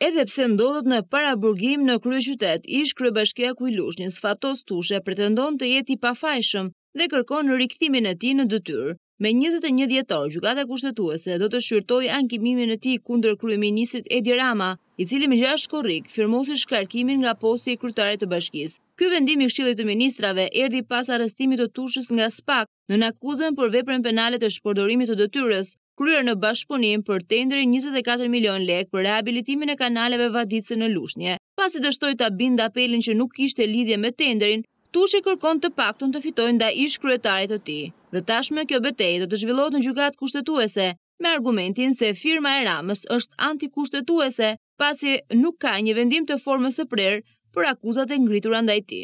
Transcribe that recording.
Edhe pse ndodhët në paraburgim në krye qytet, ish krye bashkja kujlush një sfatos tushe pretendon të jeti pafajshëm dhe kërkon në rikëthimin e ti në dëtyrë. Me 21 djetor, Gjukata kushtetuese do të shyrtoj ankimimin e ti kundër krye ministrit Edi Rama, i cili me gjash korik firmosi shkarkimin nga posti i Kryetarit të bashkis. Ky vendim i kshilit të ministrave erdi pas arrestimit të tushës nga SPAK në nakuzën për veprën penale të shpordorimit të dëtyrës, kryer në bashkëpunim për tendri 24 milion lek për rehabilitimin e kanaleve vaditse në Lushnje. Pas i dështoj të abind apelin që nuk ishte lidhje me tendrin, Tushi kërkon të paktën të fitojnë da ish kryetarit të ti. Dhe tashme kjo betej do të zhvillot në gjukat kushtetuese, me argumentin se firma e ramës është antikushtetuese, pasi nuk ka një vendim të formës së prerë për akuzat e ngritur andajti.